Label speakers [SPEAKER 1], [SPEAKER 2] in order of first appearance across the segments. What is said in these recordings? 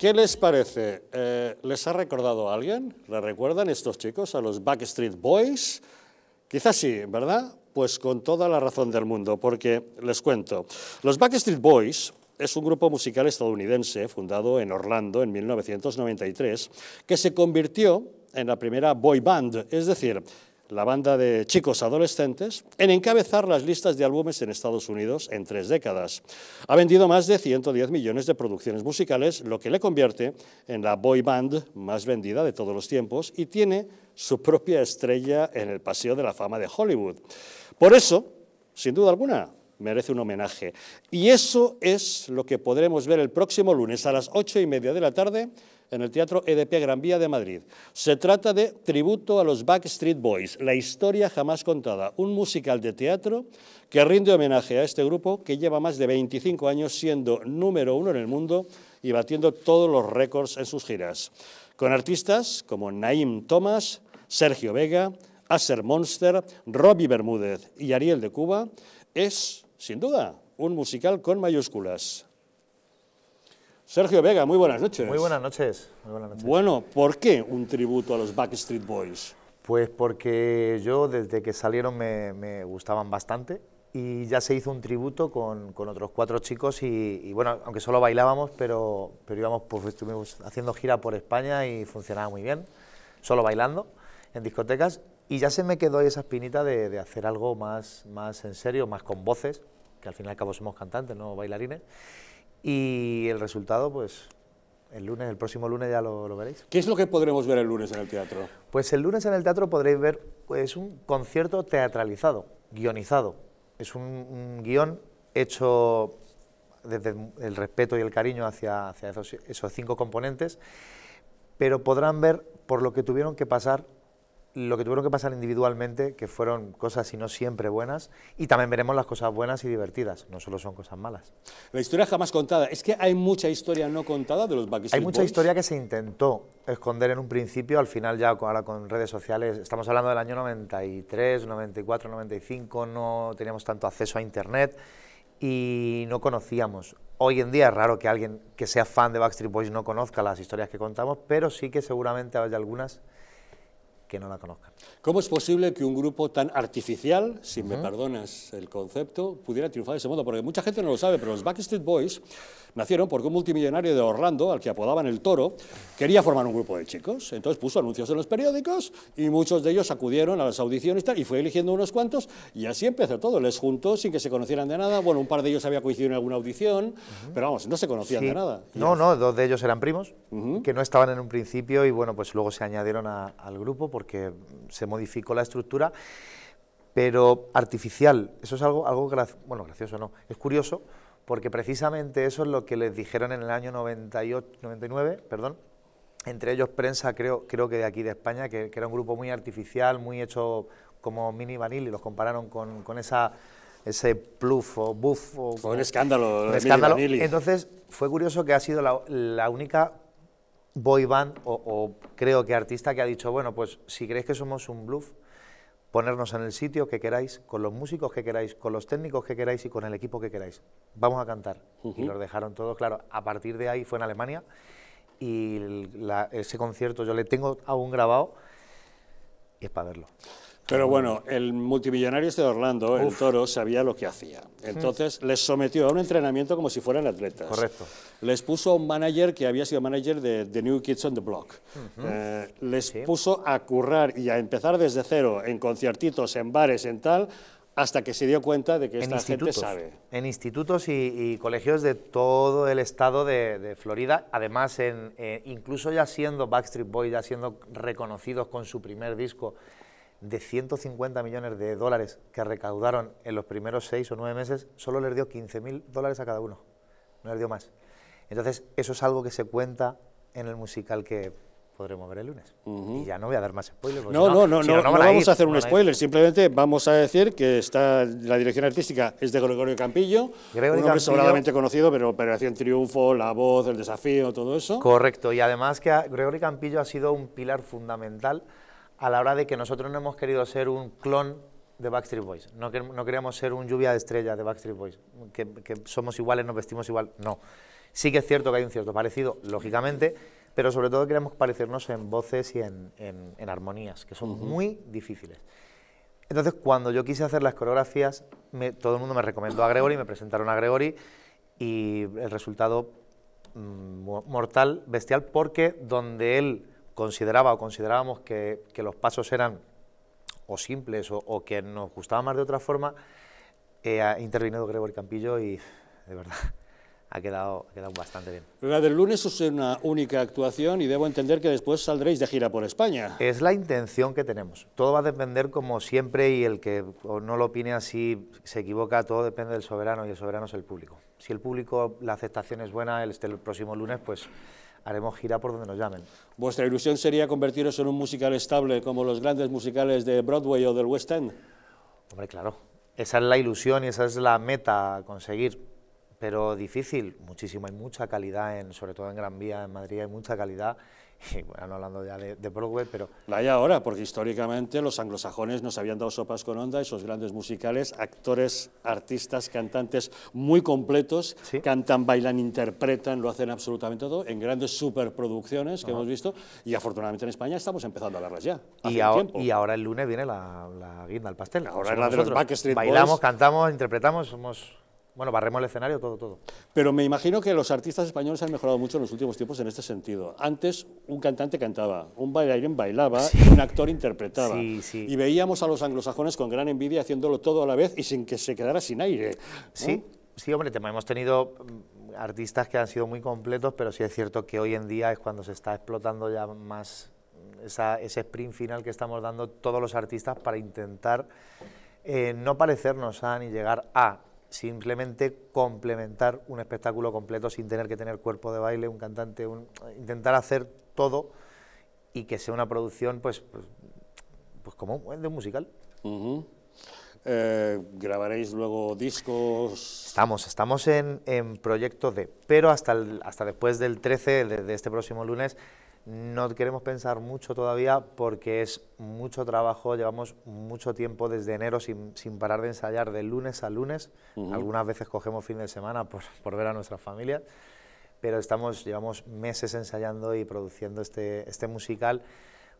[SPEAKER 1] ¿Qué les parece? Eh, ¿Les ha recordado a alguien? ¿Les recuerdan estos chicos a los Backstreet Boys? Quizás sí, ¿verdad? Pues con toda la razón del mundo, porque les cuento. Los Backstreet Boys es un grupo musical estadounidense fundado en Orlando en 1993 que se convirtió en la primera boy band, es decir, la banda de chicos adolescentes, en encabezar las listas de álbumes en Estados Unidos en tres décadas. Ha vendido más de 110 millones de producciones musicales, lo que le convierte en la boy band más vendida de todos los tiempos y tiene su propia estrella en el Paseo de la Fama de Hollywood. Por eso, sin duda alguna, merece un homenaje. Y eso es lo que podremos ver el próximo lunes a las ocho y media de la tarde en el Teatro EDP Gran Vía de Madrid. Se trata de Tributo a los Backstreet Boys, la historia jamás contada, un musical de teatro que rinde homenaje a este grupo que lleva más de 25 años siendo número uno en el mundo y batiendo todos los récords en sus giras. Con artistas como Naim Thomas, Sergio Vega, Aser Monster, Robbie Bermúdez y Ariel de Cuba, es, sin duda, un musical con mayúsculas. Sergio Vega, muy buenas noches. Muy buenas noches. Bueno, ¿por qué un tributo a los Backstreet
[SPEAKER 2] Boys? Pues porque yo desde que salieron me, gustaban bastante y ya se hizo un tributo con, otros cuatro chicos y, bueno, aunque solo bailábamos, pero, pero íbamos, pues, estuvimos haciendo gira por España y funcionaba muy bien, solo bailando en discotecas y ya se me quedó esa espinita de, hacer algo más, más en serio, más con voces, que al fin y al cabo somos cantantes, no bailarines. Y el resultado, pues el lunes, el próximo lunes ya lo, veréis.
[SPEAKER 1] ¿Qué es lo que podremos ver el lunes en el teatro? Pues el
[SPEAKER 2] lunes en el teatro podréis ver, es pues, un concierto teatralizado, guionizado. Es un, guión hecho desde el respeto y el cariño hacia, esos, esos cinco componentes, pero podrán ver por lo que tuvieron que pasar lo que tuvieron que pasar individualmente, que fueron cosas, y no siempre buenas, y también veremos las cosas buenas y divertidas, no solo son cosas malas. La historia jamás contada, es que hay mucha historia no contada de los Backstreet Hay mucha historia que se intentó esconder en un principio, al final ya ahora con redes sociales, estamos hablando del año 93, 94, 95, no teníamos tanto acceso a internet y no conocíamos. Hoy en día es raro que alguien que sea fan de Backstreet Boys no conozca las historias que contamos, pero sí que seguramente haya algunas
[SPEAKER 1] que no la conozcan. ¿Cómo es posible que un grupo tan artificial, si me perdonas el concepto, pudiera triunfar de ese modo? Porque mucha gente no lo sabe, pero los Backstreet Boys nacieron porque un multimillonario de Orlando, al que apodaban el toro, quería formar un grupo de chicos. Entonces puso anuncios en los periódicos y muchos de ellos acudieron a las audiciones y fue eligiendo unos cuantos y así empezó todo. Les juntó sin que se conocieran de nada. Bueno, un par de ellos había coincidido en alguna audición, pero vamos, no se conocían de nada. No, no,
[SPEAKER 2] dos de ellos eran primos, que no estaban en un principio y bueno, pues luego se añadieron al grupo porque se modificó la estructura, pero artificial. Eso es algo, algo bueno, gracioso, no, es curioso, porque precisamente eso es lo que les dijeron en el año 98, 99, perdón, entre ellos prensa, creo, creo que de aquí de España, que, era un grupo muy artificial, muy hecho como mini vanil, y los compararon con, esa ese pluf o buff. Fue un escándalo. Un escándalo. Entonces, fue curioso que ha sido la, única boy band o, creo que artista que ha dicho, bueno, pues si creéis que somos un bluff, ponernos en el sitio que queráis, con los músicos que queráis, con los técnicos que queráis y con el equipo que queráis. Vamos a cantar. Y nos dejaron todos claro. A partir de ahí fue en Alemania y ese concierto yo le tengo aún grabado
[SPEAKER 1] y es para verlo. Pero bueno, el multimillonario este de Orlando, el toro, sabía lo que hacía. Entonces mm. les sometió a un entrenamiento como si fueran atletas. Correcto. Les puso a un manager que había sido manager de The New Kids on the Block. Eh, les puso a currar y a empezar desde cero en conciertitos, en bares, en tal, hasta que se dio cuenta de que esta gente sabe.
[SPEAKER 2] En institutos y, colegios de todo el estado de, Florida, además, en, eh, incluso ya siendo Backstreet Boys, ya siendo reconocidos con su primer disco de 150 millones de dólares que recaudaron en los primeros seis o nueve meses, solo les dio 15.000 dólares a cada uno, no les dio más. Entonces, eso es algo que se cuenta en el musical que podremos ver el lunes. Y ya no voy a dar más spoilers. No, no, no, no, no, no vamos a, hacer un spoiler,
[SPEAKER 1] simplemente vamos a decir que está la dirección artística es de Gregorio Campillo, un hombre sobradamente conocido, pero Operación Triunfo, La Voz, El Desafío, todo eso.
[SPEAKER 2] Correcto, y además que Gregorio Campillo ha sido un pilar fundamental a la hora de que nosotros no hemos querido ser un clon de Backstreet Boys. No, no queríamos ser un lluvia de estrellas de Backstreet Boys, que, somos iguales, nos vestimos igual. No. Sí que es cierto que hay un cierto parecido, lógicamente, pero sobre todo queremos parecernos en voces y en, armonías, que son muy difíciles. Entonces, cuando yo quise hacer las coreografías, todo el mundo me recomendó a Gregory, me presentaron a Gregory y el resultado mm, mortal, bestial, porque donde él consideraba o considerábamos que, los pasos eran o simples o, que nos gustaba más de otra forma, eh, ha intervenido Gregor Campillo y de verdad ha quedado, bastante bien.
[SPEAKER 1] La del lunes es una única actuación y debo entender que después saldréis de gira por España.
[SPEAKER 2] Es la intención que tenemos. Todo va a depender como siempre y el que no lo opine así se equivoca, todo depende del soberano y el soberano es el público. Si el público, la aceptación es buena, el este, próximo lunes
[SPEAKER 1] pues haremos gira por donde nos llamen. ¿Vuestra ilusión sería convertiros en un musical estable como los grandes musicales de Broadway o del West End?
[SPEAKER 2] Hombre, claro. Esa es la ilusión y esa es la meta conseguir pero difícil, muchísimo, hay mucha calidad, en, sobre todo
[SPEAKER 1] en Gran Vía, en Madrid hay mucha calidad, y bueno, hablando ya de, de Broadway, pero... La hay ahora, porque históricamente los anglosajones nos habían dado sopas con onda, esos grandes musicales, actores, artistas, cantantes muy completos, cantan, bailan, interpretan, lo hacen absolutamente todo, en grandes superproducciones que hemos visto, y afortunadamente en España estamos empezando a verlas ya, y, ahora, y ahora el lunes viene la, la guinda al pastel. Ahora es la de Bailamos,
[SPEAKER 2] cantamos, interpretamos,
[SPEAKER 1] somos... Bueno, barremos el escenario, todo, todo. Pero me imagino que los artistas españoles han mejorado mucho en los últimos tiempos en este sentido. Antes un cantante cantaba, un bailarín bailaba, y un actor interpretaba. Y veíamos a los anglosajones con gran envidia haciéndolo todo a la vez y sin que se quedara sin aire. Sí,
[SPEAKER 2] sí hombre, hemos tenido mm, artistas que han sido muy completos, pero sí es cierto que hoy en día es cuando se está explotando ya más ese sprint final que estamos dando todos los artistas para intentar eh, no parecernos a ni llegar a simplemente complementar un espectáculo completo sin tener que tener cuerpo de baile, un cantante, intentar hacer todo y que sea una producción, pues, pues, pues como de un musical.
[SPEAKER 1] Eh, ¿Grabaréis luego
[SPEAKER 2] discos? Estamos, estamos en, en proyectos de, pero hasta, hasta después del 13, de este próximo lunes, no queremos pensar mucho todavía porque es mucho trabajo, llevamos mucho tiempo desde enero sin, parar de ensayar de lunes a lunes, algunas veces cogemos fin de semana por, ver a nuestra familia pero estamos, llevamos meses ensayando y produciendo este, este musical,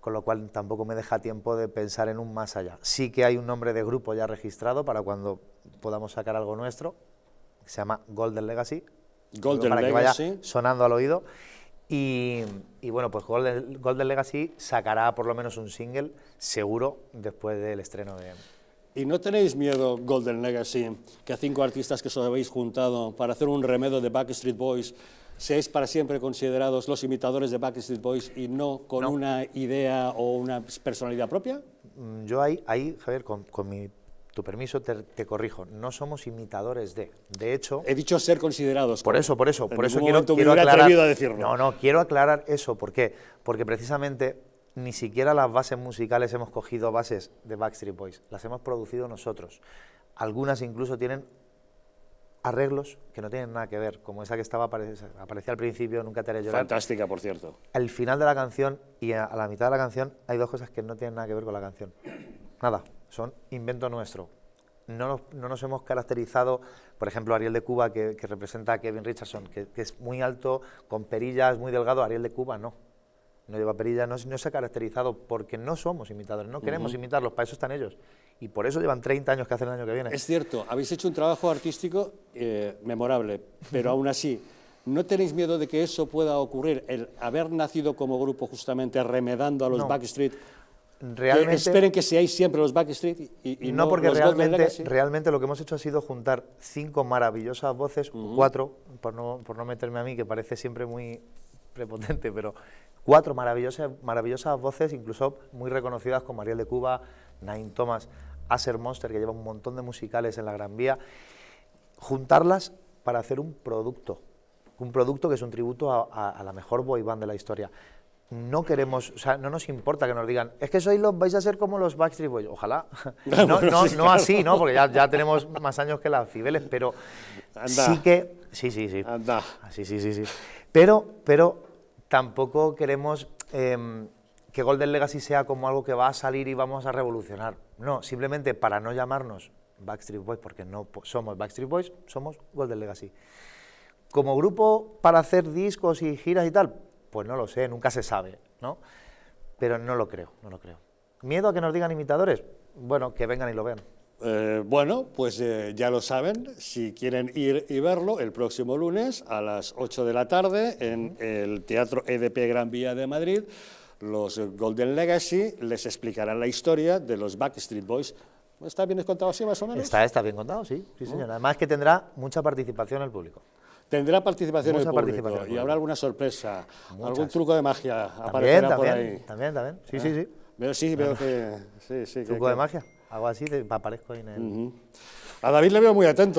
[SPEAKER 2] con lo cual tampoco me deja tiempo de pensar en un más allá. Sí que hay un nombre de grupo ya registrado para cuando podamos sacar algo nuestro, que se llama Golden Legacy, Golden para que vaya sonando al oído. Y, bueno, pues Golden, Legacy sacará por lo menos un single, seguro, después del estreno de...
[SPEAKER 1] ¿Y no tenéis miedo, Golden Legacy, que a cinco artistas que os habéis juntado para hacer un remedo de Backstreet Boys seáis para siempre considerados los imitadores de Backstreet Boys y no con una idea o una personalidad propia?
[SPEAKER 2] Mm, yo ahí, ahí Javier, con, con mi tu permiso, te, corrijo, no somos imitadores de. De hecho. He dicho ser considerados. Por eso, por eso. por eso quiero, quiero aclarar. A decirlo. No, no, quiero aclarar eso. ¿Por qué? Porque precisamente ni siquiera las bases musicales hemos cogido bases de Backstreet Boys. Las hemos producido nosotros. Algunas incluso tienen arreglos que no tienen nada que ver, como esa que estaba aparecía al principio, nunca te haré llorar. Fantástica, por cierto. Al final de la canción y a la mitad de la canción hay dos cosas que no tienen nada que ver con la canción. Nada, son invento nuestro. No nos, hemos caracterizado, por ejemplo, Ariel de Cuba, que, representa a Kevin Richardson, que, es muy alto, con perillas, muy delgado. Ariel de Cuba no. No lleva perillas, no, se ha caracterizado porque no somos
[SPEAKER 1] imitadores, no queremos imitarlos, para eso están ellos. Y por eso llevan 30 años que hacen el año que viene. Es cierto, habéis hecho un trabajo artístico eh, memorable, pero aún así, ¿no tenéis miedo de que eso pueda ocurrir? El haber nacido como grupo justamente remedando a los Backstreet realmente... esperen que seáis siempre los Backstreet y, no, porque realmente,
[SPEAKER 2] realmente lo que hemos hecho ha sido juntar cinco maravillosas voces, cuatro, por no, meterme a mí, que parece siempre muy prepotente, pero cuatro maravillosas, voces, incluso muy reconocidas como Ariel de Cuba, nine Thomas, Asher Monster, que lleva un montón de musicales en la Gran Vía, juntarlas para hacer un producto, un producto que es un tributo a, a la mejor boy band de la historia no queremos, o sea, no nos importa que nos digan, es que sois los, vais a ser como los Backstreet Boys. Ojalá. No, ah, así, ¿no? Porque ya, tenemos más años que las Cibeles, pero sí que. Sí, sí, sí. Anda. Ah, sí, sí, sí, sí. Pero, pero tampoco queremos em, que Golden Legacy sea como algo que va a salir y vamos a revolucionar. No, simplemente para no llamarnos Backstreet Boys, porque no somos Backstreet Boys, somos Golden Legacy. Como grupo para hacer discos y giras y tal, pues no lo sé, nunca se sabe, ¿no? Pero no lo creo, no lo creo. ¿Miedo a que nos digan imitadores?
[SPEAKER 1] Bueno, que vengan y lo vean. Eh, bueno, pues eh, ya lo saben, si quieren ir y verlo el próximo lunes a las 8 de la tarde en el Teatro EDP Gran Vía de Madrid, los Golden Legacy les explicarán la historia de los Backstreet Boys. ¿Está bien contado sí, más o menos? Está, está bien contado, sí, sí señor. Además que tendrá mucha participación el público. Tendrá participación en el público y habrá alguna sorpresa, algún truco de magia aparecerá también, por ahí. También, también, sí, ¿Eh? sí, sí. Veo, sí, veo que... Sí, sí, truco de magia, algo así, aparezco ahí en el... A David le veo muy atento.